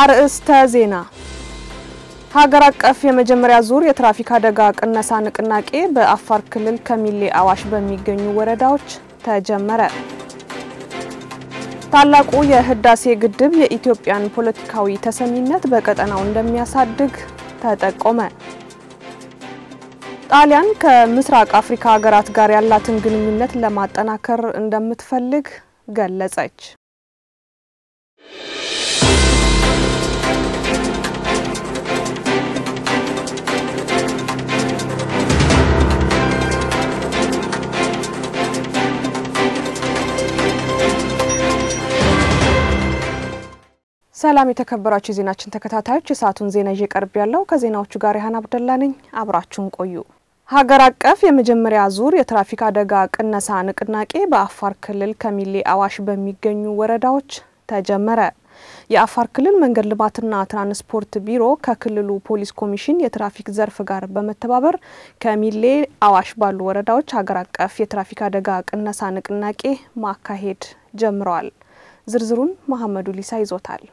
አርዕስተ ዜና ሀገር አቀፍ የመጀመሪያ ዙር የትራፊክ አደጋ ቅነሳ ንቅናቄ በአፋር ክልል ከሚሌ አዋሽ በሚገኙ ወረዳዎች ተጀመረ። ታላቁ የህዳሴ ግድብ የኢትዮጵያን ፖለቲካዊ ተሰሚነት በቀጠናው እንደሚያሳድግ ተጠቆመ። ጣሊያን ከምስራቅ አፍሪካ ሀገራት ጋር ያላትን ግንኙነት ለማጠናከር እንደምትፈልግ ገለጸች። ሰላም የተከበራችሁ የዜናችን ተከታታዮች፣ የሰዓቱን ዜና ይዤ ቀርብ ያለው ከዜናዎቹ ጋር ይህን አብደላ ነኝ። አብራችሁን ቆዩ። ሀገር አቀፍ የመጀመሪያ ዙር የትራፊክ አደጋ ቅነሳ ንቅናቄ በአፋር ክልል ከሚሌ አዋሽ በሚገኙ ወረዳዎች ተጀመረ። የአፋር ክልል መንገድ ልማትና ትራንስፖርት ቢሮ ከክልሉ ፖሊስ ኮሚሽን የትራፊክ ዘርፍ ጋር በመተባበር ከሚሌ አዋሽ ባሉ ወረዳዎች ሀገር አቀፍ የትራፊክ አደጋ ቅነሳ ንቅናቄ ማካሄድ ጀምረዋል። ዝርዝሩን መሐመዱ ሊሳ ይዞታል።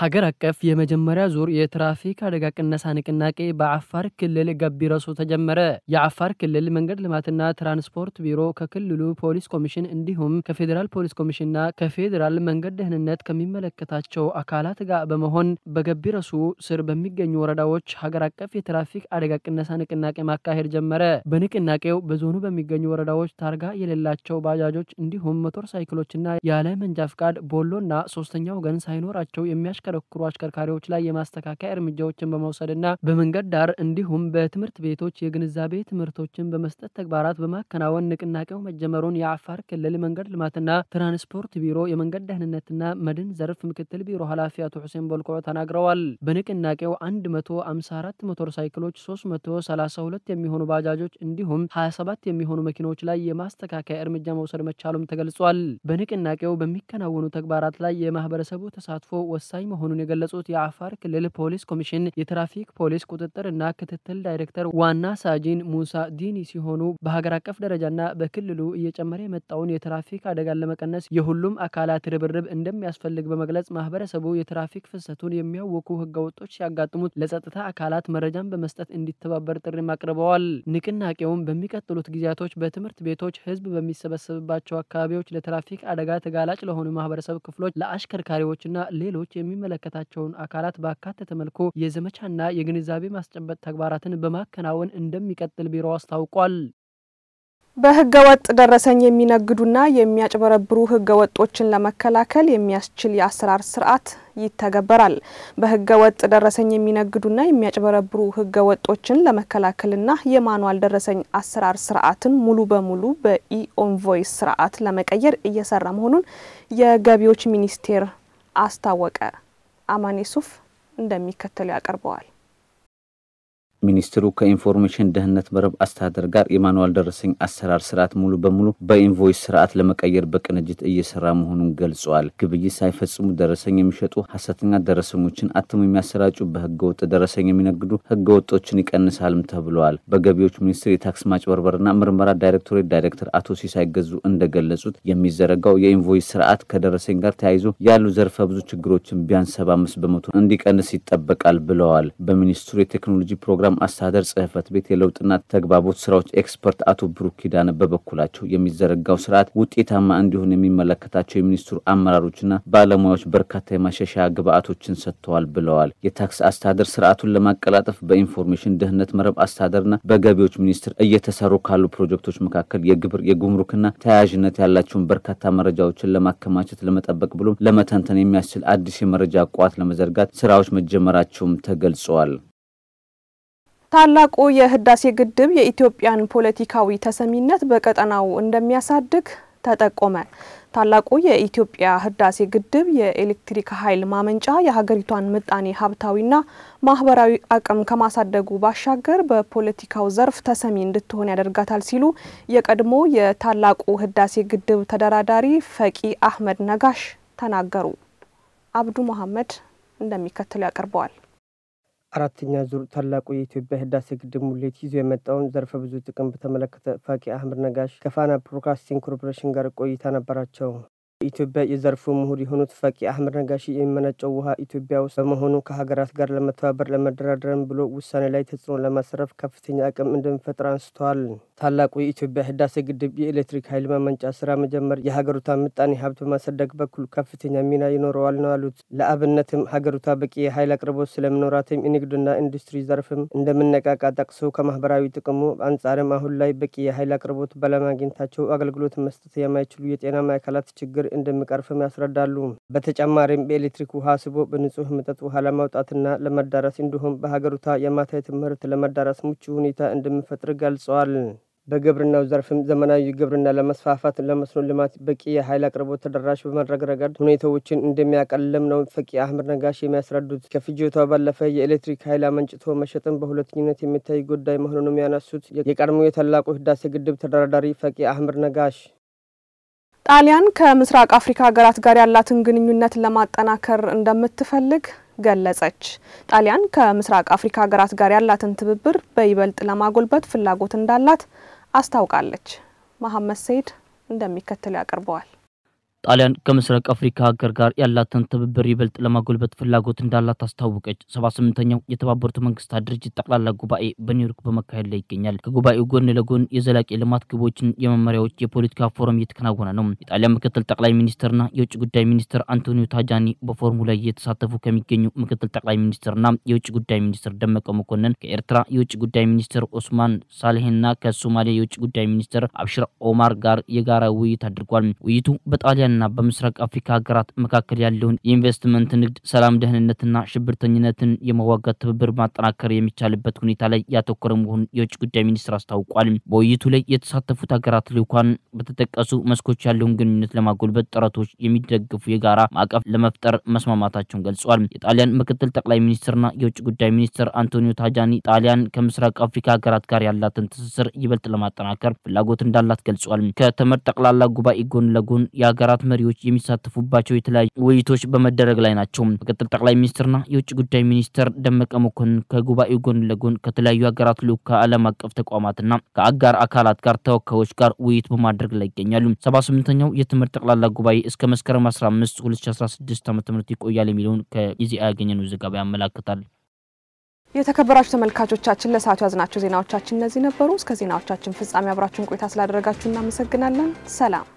ሀገር አቀፍ የመጀመሪያ ዙር የትራፊክ አደጋ ቅነሳ ንቅናቄ በአፋር ክልል ገቢረሱ ተጀመረ። የአፋር ክልል መንገድ ልማትና ትራንስፖርት ቢሮ ከክልሉ ፖሊስ ኮሚሽን እንዲሁም ከፌዴራል ፖሊስ ኮሚሽንና ከፌዴራል መንገድ ደህንነት ከሚመለከታቸው አካላት ጋር በመሆን በገቢረሱ ስር በሚገኙ ወረዳዎች ሀገር አቀፍ የትራፊክ አደጋ ቅነሳ ንቅናቄ ማካሄድ ጀመረ። በንቅናቄው በዞኑ በሚገኙ ወረዳዎች ታርጋ የሌላቸው ባጃጆች እንዲሁም ሞተር ሳይክሎችና ያለ መንጃ ፍቃድ ቦሎና ሶስተኛ ወገን ሳይኖራቸው የሚያሽ የሚያሽከረክሩ አሽከርካሪዎች ላይ የማስተካከያ እርምጃዎችን በመውሰድና በመንገድ ዳር እንዲሁም በትምህርት ቤቶች የግንዛቤ ትምህርቶችን በመስጠት ተግባራት በማከናወን ንቅናቄው መጀመሩን የአፋር ክልል መንገድ ልማትና ትራንስፖርት ቢሮ የመንገድ ደህንነትና መድን ዘርፍ ምክትል ቢሮ ኃላፊ አቶ ሁሴን ቦልኮ ተናግረዋል። በንቅናቄው 154 ሞተር ሳይክሎች፣ 332 የሚሆኑ ባጃጆች እንዲሁም 27 የሚሆኑ መኪኖች ላይ የማስተካከያ እርምጃ መውሰድ መቻሉም ተገልጿል። በንቅናቄው በሚከናወኑ ተግባራት ላይ የማህበረሰቡ ተሳትፎ ወሳኝ መሆኑን የገለጹት የአፋር ክልል ፖሊስ ኮሚሽን የትራፊክ ፖሊስ ቁጥጥር እና ክትትል ዳይሬክተር ዋና ሳጂን ሙሳ ዲኒ ሲሆኑ በሀገር አቀፍ ደረጃና በክልሉ እየጨመረ የመጣውን የትራፊክ አደጋን ለመቀነስ የሁሉም አካላት ርብርብ እንደሚያስፈልግ በመግለጽ ማህበረሰቡ የትራፊክ ፍሰቱን የሚያውኩ ህገወጦች ሲያጋጥሙት ለጸጥታ አካላት መረጃን በመስጠት እንዲተባበር ጥሪም አቅርበዋል። ንቅናቄውም በሚቀጥሉት ጊዜያቶች በትምህርት ቤቶች፣ ህዝብ በሚሰበሰብባቸው አካባቢዎች ለትራፊክ አደጋ ተጋላጭ ለሆኑ ማህበረሰብ ክፍሎች፣ ለአሽከርካሪዎችና ሌሎች የሚ የሚመለከታቸውን አካላት ባካተተ መልኩ የዘመቻና የግንዛቤ ማስጨበጥ ተግባራትን በማከናወን እንደሚቀጥል ቢሮ አስታውቋል። በህገ ወጥ ደረሰኝ የሚነግዱና የሚያጭበረብሩ ህገ ወጦችን ለመከላከል የሚያስችል የአሰራር ስርዓት ይተገበራል። በህገ ወጥ ደረሰኝ የሚነግዱና የሚያጭበረብሩ ህገ ወጦችን ለመከላከልና የማኑዋል ደረሰኝ አሰራር ስርዓትን ሙሉ በሙሉ በኢኦንቮይስ ስርዓት ለመቀየር እየሰራ መሆኑን የገቢዎች ሚኒስቴር አስታወቀ። አማኔ ሱፍ እንደሚከተሉ ያቀርበዋል። ሚኒስትሩ ከኢንፎርሜሽን ደህንነት መረብ አስተዳደር ጋር የማኑዋል ደረሰኝ አሰራር ስርዓት ሙሉ በሙሉ በኢንቮይስ ስርዓት ለመቀየር በቅንጅት እየሰራ መሆኑን ገልጸዋል። ግብይት ሳይፈጽሙ ደረሰኝ የሚሸጡ ሀሰተኛ ደረሰኞችን አትሙ የሚያሰራጩ በህገወጥ ደረሰኝ የሚነግዱ ህገወጦችን ይቀንሳልም ተብለዋል። በገቢዎች ሚኒስቴር የታክስ ማጭበርበርና ምርመራ ዳይሬክቶሬት ዳይሬክተር አቶ ሲሳይ ገዙ እንደገለጹት የሚዘረጋው የኢንቮይስ ስርዓት ከደረሰኝ ጋር ተያይዞ ያሉ ዘርፈ ብዙ ችግሮችን ቢያንስ አምስት በመቶ እንዲቀንስ ይጠበቃል ብለዋል። በሚኒስትሩ የቴክኖሎጂ ፕሮግራም የከተማው አስተዳደር ጽህፈት ቤት የለውጥና ተግባቦት ስራዎች ኤክስፐርት አቶ ብሩክ ኪዳነ በበኩላቸው የሚዘረጋው ስርዓት ውጤታማ እንዲሆን የሚመለከታቸው የሚኒስትሩ አመራሮችና ባለሙያዎች በርካታ የማሻሻያ ግብአቶችን ሰጥተዋል ብለዋል። የታክስ አስተዳደር ስርዓቱን ለማቀላጠፍ በኢንፎርሜሽን ደህንነት መረብ አስተዳደርና በገቢዎች ሚኒስቴር እየተሰሩ ካሉ ፕሮጀክቶች መካከል የግብር የጉምሩክና ተያያዥነት ያላቸውን በርካታ መረጃዎችን ለማከማቸት ለመጠበቅ ብሎም ለመተንተን የሚያስችል አዲስ የመረጃ ቋት ለመዘርጋት ስራዎች መጀመራቸውም ተገልጸዋል። ታላቁ የህዳሴ ግድብ የኢትዮጵያን ፖለቲካዊ ተሰሚነት በቀጠናው እንደሚያሳድግ ተጠቆመ። ታላቁ የኢትዮጵያ ህዳሴ ግድብ የኤሌክትሪክ ኃይል ማመንጫ የሀገሪቷን ምጣኔ ሀብታዊና ማህበራዊ አቅም ከማሳደጉ ባሻገር በፖለቲካው ዘርፍ ተሰሚ እንድትሆን ያደርጋታል ሲሉ የቀድሞ የታላቁ ህዳሴ ግድብ ተደራዳሪ ፈቂ አህመድ ነጋሽ ተናገሩ። አብዱ መሐመድ እንደሚከትሉ ያቀርበዋል። አራተኛ ዙር ታላቁ የኢትዮጵያ ህዳሴ ግድብ ሙሌት ይዞ የመጣውን ዘርፈ ብዙ ጥቅም በተመለከተ ፋቂ አህመድ ነጋሽ ከፋና ብሮድካስቲንግ ኮርፖሬሽን ጋር ቆይታ ነበራቸው። ኢትዮጵያ የዘርፉ ምሁር የሆኑት ፋቂ አህመድ ነጋሽ የሚመነጨው ውሃ ኢትዮጵያ ውስጥ በመሆኑ ከሀገራት ጋር ለመተባበር ለመደራደርም ብሎ ውሳኔ ላይ ተጽዕኖ ለማሰረፍ ከፍተኛ አቅም እንደሚፈጥር አንስተዋል። ታላቁ የኢትዮጵያ ህዳሴ ግድብ የኤሌክትሪክ ኃይል ማመንጫ ስራ መጀመር የሀገሪቷ ምጣኔ ሀብት በማሳደግ በኩል ከፍተኛ ሚና ይኖረዋል ነው ያሉት። ለአብነትም ሀገሪቷ በቂ የኃይል አቅርቦት ስለመኖራትም የንግድና ኢንዱስትሪ ዘርፍም እንደምነቃቃ ጠቅሶ ከማህበራዊ ጥቅሙ አንጻርም አሁን ላይ በቂ የኃይል አቅርቦት ባለማግኘታቸው አገልግሎት መስጠት የማይችሉ የጤና ማዕከላት ችግር እንደሚቀርፍም ያስረዳሉ። በተጨማሪም በኤሌክትሪክ ውሃ ስቦ በንጹህ መጠጥ ውሃ ለማውጣትና ለመዳረስ እንዲሁም በሀገሪቷ የማታ ትምህርት ለመዳረስ ምቹ ሁኔታ እንደሚፈጥር ገልጸዋል። በግብርናው ዘርፍም ዘመናዊ ግብርና ለመስፋፋት ለመስኖ ልማት በቂ የኃይል አቅርቦት ተደራሽ በማድረግ ረገድ ሁኔታዎችን እንደሚያቀልም ነው ፈቂ አህመድ ነጋሽ የሚያስረዱት። ከፍጆታው ባለፈ የኤሌክትሪክ ኃይል አመንጭቶ መሸጥን በሁለተኝነት የሚታይ ጉዳይ መሆኑንም ያነሱት የቀድሞ የታላቁ ህዳሴ ግድብ ተደራዳሪ ፈቂ አህመድ ነጋሽ ጣሊያን ከምስራቅ አፍሪካ ሀገራት ጋር ያላትን ግንኙነት ለማጠናከር እንደምትፈልግ ገለጸች። ጣሊያን ከምስራቅ አፍሪካ ሀገራት ጋር ያላትን ትብብር በይበልጥ ለማጎልበት ፍላጎት እንዳላት አስታውቃለች። መሐመድ ሰይድ እንደሚከተለው ያቀርበዋል። ጣሊያን ከምስራቅ አፍሪካ ሀገር ጋር ያላትን ትብብር ይበልጥ ለማጎልበት ፍላጎት እንዳላት አስታወቀች። ሰባ ስምንተኛው የተባበሩት መንግስታት ድርጅት ጠቅላላ ጉባኤ በኒውዮርክ በመካሄድ ላይ ይገኛል። ከጉባኤው ጎን ለጎን የዘላቂ ልማት ግቦችን የመመሪያዎች የፖለቲካ ፎረም እየተከናወነ ነው። የጣሊያን ምክትል ጠቅላይ ሚኒስትርና የውጭ ጉዳይ ሚኒስትር አንቶኒዮ ታጃኒ በፎረሙ ላይ እየተሳተፉ ከሚገኙ ምክትል ጠቅላይ ሚኒስትርና የውጭ ጉዳይ ሚኒስትር ደመቀ መኮንን፣ ከኤርትራ የውጭ ጉዳይ ሚኒስትር ኦስማን ና ከሶማሊያ የውጭ ጉዳይ ሚኒስትር አብሽር ኦማር ጋር የጋራ ውይይት አድርጓል። ውይይቱ በጣሊያን በአፍሪካና በምስራቅ አፍሪካ ሀገራት መካከል ያለውን የኢንቨስትመንት ንግድ፣ ሰላም፣ ደህንነትና ሽብርተኝነትን የመዋጋት ትብብር ማጠናከር የሚቻልበት ሁኔታ ላይ ያተኮረ መሆኑን የውጭ ጉዳይ ሚኒስትር አስታውቋል። በውይይቱ ላይ የተሳተፉት ሀገራት ልዑካን በተጠቀሱ መስኮች ያለውን ግንኙነት ለማጎልበት ጥረቶች የሚደግፉ የጋራ ማዕቀፍ ለመፍጠር መስማማታቸውን ገልጿል። የጣሊያን ምክትል ጠቅላይ ሚኒስትርና የውጭ ጉዳይ ሚኒስትር አንቶኒዮ ታጃኒ ጣሊያን ከምስራቅ አፍሪካ ሀገራት ጋር ያላትን ትስስር ይበልጥ ለማጠናከር ፍላጎት እንዳላት ገልጿል። ከተመድ ጠቅላላ ጉባኤ ጎን ለጎን የሀገራት የሀገራት መሪዎች የሚሳተፉባቸው የተለያዩ ውይይቶች በመደረግ ላይ ናቸው። ምክትል ጠቅላይ ሚኒስትርና የውጭ ጉዳይ ሚኒስትር ደመቀ መኮንን ከጉባኤው ጎን ለጎን ከተለያዩ ሀገራት ልዑካን ከዓለም አቀፍ ተቋማትና ከአጋር አካላት ጋር ተወካዮች ጋር ውይይት በማድረግ ላይ ይገኛሉ። ሰባ ስምንተኛው የትምህርት ጠቅላላ ጉባኤ እስከ መስከረም 15 2016 ዓ ም ይቆያል የሚለውን ከጊዜ ያገኘነው ዘገባ ያመላክታል። የተከበራችሁ ተመልካቾቻችን ለሰዓቱ ያዝናቸው ዜናዎቻችን እነዚህ ነበሩ። እስከ ዜናዎቻችን ፍጻሜ አብራችሁን ቆይታ ስላደረጋችሁ እናመሰግናለን። ሰላም